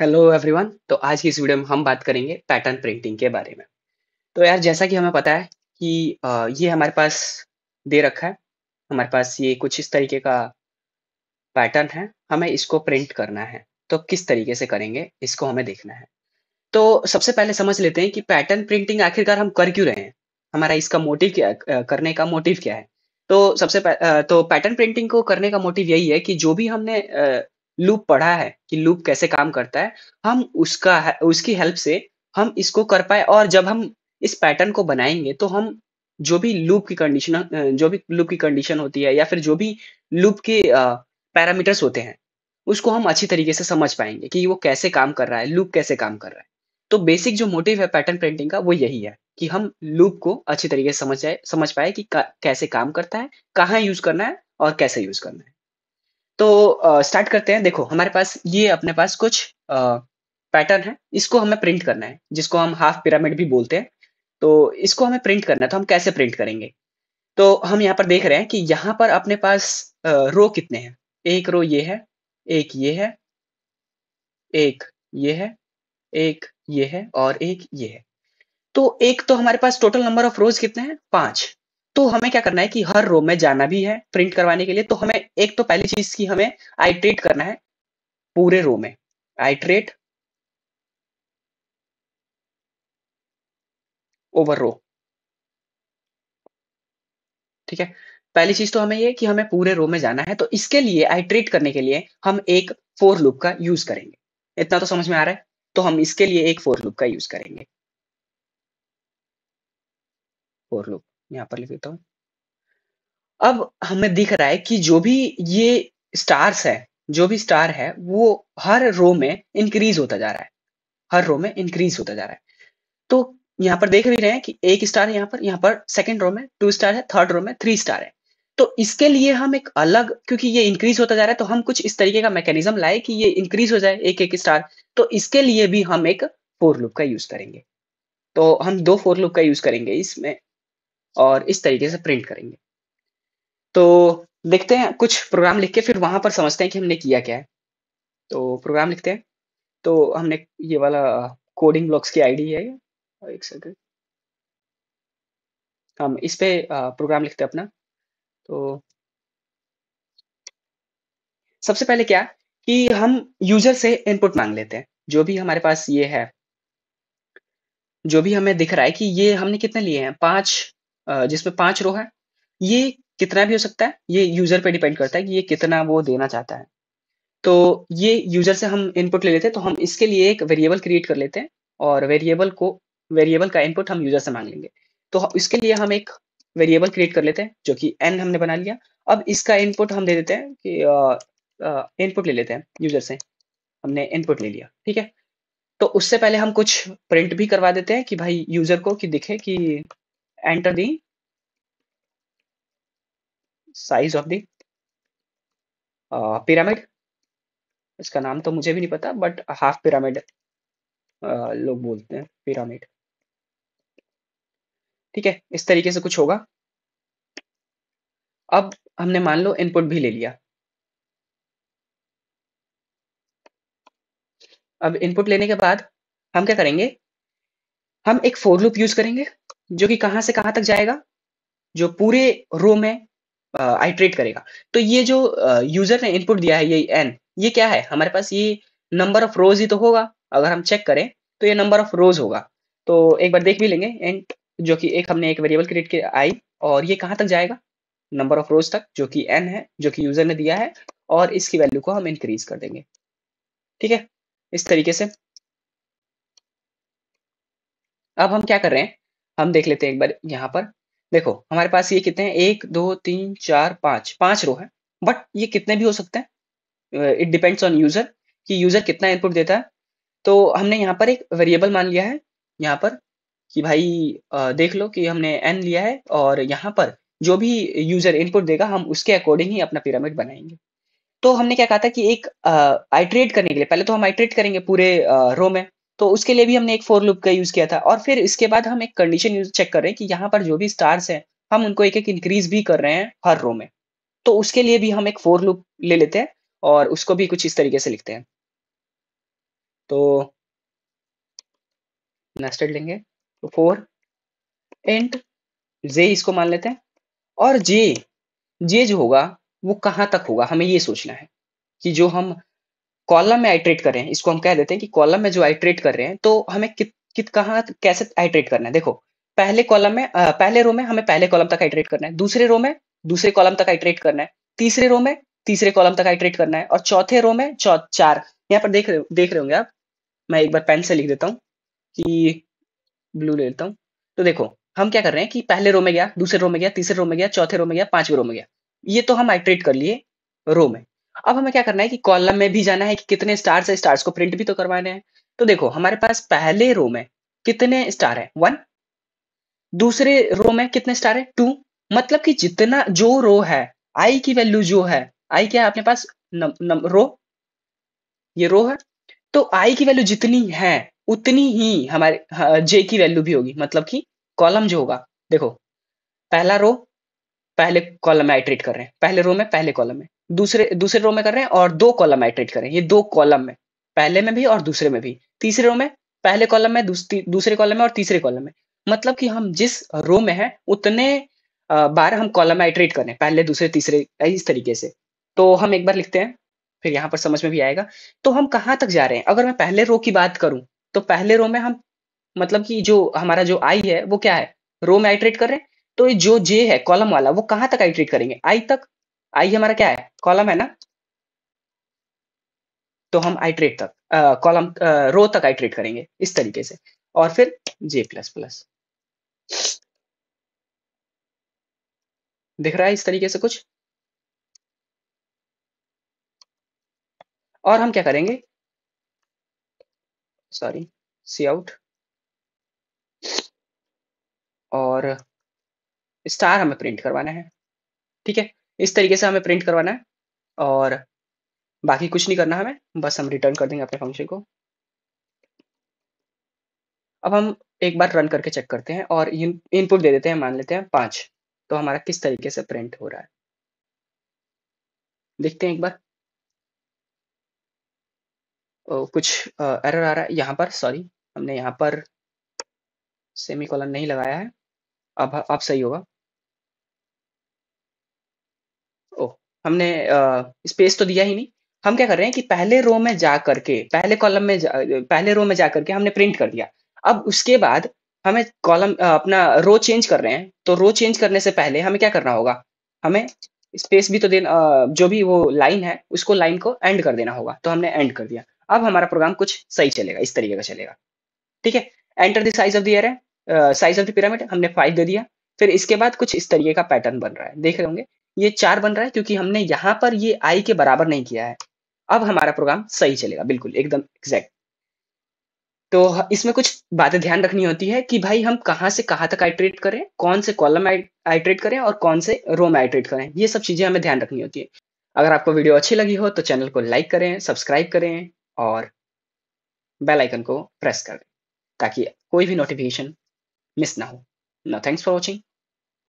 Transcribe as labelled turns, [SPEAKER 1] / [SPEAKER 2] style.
[SPEAKER 1] hello everyone तो आज की इस वीडियो में हम बात करेंगे पैटर्न प्रिंटिंग के बारे में तो यार जैसा कि हमें पता है कि ये हमारे पास दे रखा है हमारे पास ये कुछ इस तरीके का पैटर्न है हमें इसको प्रिंट करना है तो किस तरीके से करेंगे इसको हमें देखना है तो सबसे पहले समझ लेते हैं कि पैटर्न प्रिंटिंग आखिरकार हम कर क्यों रहे हैं हमारा इसका मोटिव क्या करने का मोटिव क्या है तो सबसे तो पैटर्न प्रिंटिंग को करने का मोटिव यही है कि जो भी हमने लूप पढ़ा है कि लूप कैसे काम करता है हम उसका उसकी हेल्प से हम इसको कर पाए और जब हम इस पैटर्न को बनाएंगे तो हम जो भी लूप की कंडीशन जो भी लूप की कंडीशन होती है या फिर जो भी लूप के पैरामीटर्स होते हैं उसको हम अच्छी तरीके से समझ पाएंगे कि वो कैसे काम कर रहा है लूप कैसे काम कर रहा है तो बेसिक जो मोटिव है पैटर्न प्रिंटिंग का वो यही है कि हम लूप को अच्छी तरीके से समझ जाए समझ पाए कि का, कैसे काम करता है कहाँ यूज करना है और कैसे यूज करना है तो स्टार्ट करते हैं देखो हमारे पास ये अपने पास कुछ पैटर्न है इसको हमें प्रिंट करना है जिसको हम हाफ पिरामिड भी बोलते हैं तो इसको हमें प्रिंट करना है तो हम कैसे प्रिंट करेंगे तो हम यहाँ पर देख रहे हैं कि यहाँ पर अपने पास रो कितने हैं एक रो ये है एक ये है एक ये है एक ये है और एक ये है तो एक तो हमारे पास टोटल नंबर ऑफ रोज कितने हैं पांच तो हमें क्या करना है कि हर रो में जाना भी है प्रिंट करवाने के लिए तो हमें एक तो पहली चीज की हमें आइट्रेट करना है पूरे रो में आइट्रेट ओवर रो ठीक है पहली चीज तो हमें ये कि हमें पूरे रो में जाना है तो इसके लिए आइट्रेट करने के लिए हम एक फोर लूप का यूज करेंगे इतना तो समझ में आ रहा है तो हम इसके लिए एक फोर लूप का यूज करेंगे फोर लूप यहाँ पर लिख देता हूँ अब हमें दिख रहा है कि जो भी ये स्टार्स है जो भी स्टार है वो हर रो में इंक्रीज होता जा रहा है हर रो में इंक्रीज होता जा रहा है तो यहाँ पर देख भी रहे हैं कि एक स्टार है यहाँ पर यहाँ पर सेकेंड रो में टू स्टार है थर्ड रो में थ्री स्टार है तो इसके लिए हम एक अलग क्योंकि ये इंक्रीज होता जा रहा है तो हम कुछ इस तरीके का मैकेनिज्म लाए कि ये इंक्रीज हो जाए एक एक स्टार तो इसके लिए भी हम एक फोर लूप का यूज करेंगे तो हम दो फोर लूप का यूज करेंगे इसमें और इस तरीके से प्रिंट करेंगे तो देखते हैं कुछ प्रोग्राम लिख के फिर वहां पर समझते हैं कि हमने किया क्या है तो प्रोग्राम लिखते हैं तो हमने ये वाला कोडिंग uh, ब्लॉक्स की आईडी है एक सेकंड हम इस पे प्रोग्राम uh, लिखते हैं अपना तो सबसे पहले क्या कि हम यूजर से इनपुट मांग लेते हैं जो भी हमारे पास ये है जो भी हमें दिख रहा है कि ये हमने कितने लिए हैं पांच जिसमें पांच रो है ये कितना भी हो सकता है ये यूजर पे डिपेंड करता है कि ये कितना वो देना चाहता है तो ये यूजर से हम इनपुट ले लेते हैं तो हम इसके लिए एक वेरिएबल क्रिएट कर लेते हैं और वेरिएबल को वेरिएबल का इनपुट हम यूजर से मांग लेंगे तो इसके लिए हम एक वेरिएबल क्रिएट कर लेते हैं जो कि एन हमने बना लिया अब इसका इनपुट हम दे देते हैं कि इनपुट ले लेते हैं यूजर से हमने इनपुट ले लिया ठीक है तो उससे पहले हम कुछ प्रिंट भी करवा देते हैं कि भाई यूजर को कि दिखे कि enter the size of uh, pyramid इसका नाम तो मुझे भी नहीं पता बट हाफ पिरामिड लोग बोलते हैं पिरामिड ठीक है इस तरीके से कुछ होगा अब हमने मान लो इनपुट भी ले लिया अब इनपुट लेने के बाद हम क्या करेंगे हम एक फोर लूप यूज करेंगे जो कि कहां से कहां तक जाएगा जो पूरे रो में आइट्रेट करेगा तो ये जो यूजर ने इनपुट दिया है ये एन ये क्या है हमारे पास ये नंबर ऑफ रोज ही तो होगा अगर हम चेक करें तो ये नंबर ऑफ रोज होगा तो एक बार देख भी लेंगे एंड जो कि एक हमने एक वेरिएबल क्रिएट किया आई और ये कहां तक जाएगा नंबर ऑफ रोज तक जो कि एन है जो कि यूजर ने दिया है और इसकी वैल्यू को हम इंक्रीज कर देंगे ठीक है इस तरीके से अब हम क्या कर रहे हैं हम देख लेते हैं एक बार यहाँ पर देखो हमारे पास ये कितने हैं एक दो तीन चार पाँच पाँच रो है बट ये कितने भी हो सकते हैं इट डिपेंड्स ऑन यूजर कि यूजर कितना इनपुट देता है तो हमने यहाँ पर एक वेरिएबल मान लिया है यहाँ पर कि भाई uh, देख लो कि हमने एन लिया है और यहाँ पर जो भी यूजर इनपुट देगा हम उसके अकॉर्डिंग ही अपना पिरामिड बनाएंगे तो हमने क्या कहा था कि एक आइट्रेट uh, करने के लिए पहले तो हम आइट्रेट करेंगे पूरे रो uh, में तो उसके लिए भी हमने एक फोर लूप का यूज किया था और फिर इसके बाद हम एक कंडीशन यूज चेक कर रहे हैं कि यहाँ पर जो भी स्टार्स हैं हम उनको एक एक इंक्रीज भी कर रहे हैं हर रो में तो उसके लिए भी हम एक फोर लूप ले लेते हैं और उसको भी कुछ इस तरीके से लिखते हैं तो नेस्टेड लेंगे तो फोर एंड जे इसको मान लेते हैं और जे जे जो होगा वो कहाँ तक होगा हमें ये सोचना है कि जो हम कॉलम में आइट्रेट कर रहे हैं इसको हम कह देते हैं कि कॉलम में जो आइट्रेट कर रहे हैं तो हमें कित कित कहाँ कैसे आइट्रेट करना है देखो पहले कॉलम में आ, पहले रो में हमें पहले कॉलम तक आइट्रेट करना है दूसरे रो में दूसरे कॉलम तक आइट्रेट करना है तीसरे रो में तीसरे कॉलम तक आइट्रेट करना है और चौथे रो में चौ चार यहाँ पर देख रहे देख रहे होंगे आप मैं एक बार पेन से लिख देता हूँ कि ब्लू ले लेता हूँ तो देखो हम क्या कर रहे हैं कि पहले रो में गया दूसरे रो में गया तीसरे रो में गया चौथे रो में गया पांचवे रो में गया ये तो हम आइट्रेट कर लिए रो में अब हमें क्या करना है कि कॉलम में भी जाना है कि कितने स्टार्स है स्टार्स को प्रिंट भी तो करवाने हैं तो देखो हमारे पास पहले रो में कितने स्टार है वन दूसरे रो में कितने स्टार है टू मतलब कि जितना जो रो है आई की वैल्यू जो है आई क्या है अपने पास नम, नम, रो ये रो है तो आई की वैल्यू जितनी है उतनी ही हमारे जे हाँ, की वैल्यू भी होगी मतलब कि कॉलम जो होगा देखो पहला रो पहले कॉलम में आइट्रेट कर रहे हैं पहले रो में पहले कॉलम में दूसरे दूसरे रो में कर रहे हैं और दो कॉलम आइट्रेट करें ये दो कॉलम में पहले में भी और दूसरे में भी तीसरे रो में पहले कॉलम में दूसरे कॉलम में और तीसरे कॉलम में मतलब कि हम जिस रो में है उतने बार हम कॉलम आइट्रेट करें पहले दूसरे तीसरे इस तरीके से तो हम एक बार लिखते हैं फिर यहाँ पर समझ में भी आएगा तो हम कहाँ तक जा रहे हैं अगर मैं पहले रो की बात करूं तो पहले रो में हम मतलब कि जो हमारा जो आई है वो क्या है रो में आइट्रेट कर रहे हैं तो जो जे है कॉलम वाला वो कहाँ तक आइट्रेट करेंगे आई तक आई हमारा क्या है कॉलम है ना तो हम आइट्रेट तक कॉलम रो तक आइट्रेट करेंगे इस तरीके से और फिर जे प्लस प्लस दिख रहा है इस तरीके से कुछ और हम क्या करेंगे सॉरी सी आउट और स्टार हमें प्रिंट करवाना है ठीक है इस तरीके से हमें प्रिंट करवाना है और बाकी कुछ नहीं करना हमें बस हम रिटर्न कर देंगे अपने फंक्शन को अब हम एक बार रन करके चेक करते हैं और इनपुट दे देते हैं मान लेते हैं पाँच तो हमारा किस तरीके से प्रिंट हो रहा है देखते हैं एक बार ओ, कुछ एरर आ रहा है यहाँ पर सॉरी हमने यहाँ पर सेमी कॉलन नहीं लगाया है अब अब सही होगा हमने स्पेस तो दिया ही नहीं हम क्या कर रहे हैं कि पहले रो में जा करके पहले कॉलम में पहले रो में जा करके हमने प्रिंट कर दिया अब उसके बाद हमें कॉलम अपना रो चेंज कर रहे हैं तो रो चेंज करने से पहले हमें क्या करना होगा हमें स्पेस भी तो देना जो भी वो लाइन है उसको लाइन को एंड कर देना होगा तो हमने एंड कर दिया अब हमारा प्रोग्राम कुछ सही चलेगा इस तरीके का चलेगा ठीक है enter the size of the air size of the pyramid हमने फाइव दे दिया फिर इसके बाद कुछ इस तरीके का पैटर्न बन रहा है देख रहे होंगे ये चार बन रहा है क्योंकि हमने यहाँ पर ये आई के बराबर नहीं किया है अब हमारा प्रोग्राम सही चलेगा बिल्कुल एकदम एग्जैक्ट तो इसमें कुछ बातें ध्यान रखनी होती है कि भाई हम कहाँ से कहाँ तक आइट्रेट करें कौन से कॉलम आइट्रेट करें और कौन से रोम आइट्रेट करें ये सब चीज़ें हमें ध्यान रखनी होती है अगर आपको वीडियो अच्छी लगी हो तो चैनल को लाइक करें सब्सक्राइब करें और बेल आइकन को प्रेस करें ताकि कोई भी नोटिफिकेशन मिस ना हो ना थैंक्स फॉर वॉचिंग